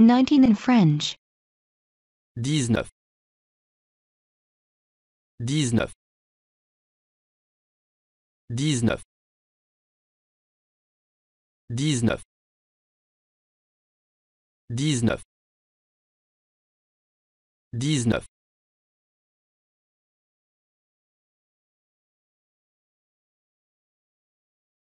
19 in French. 19 19 19 19 19 19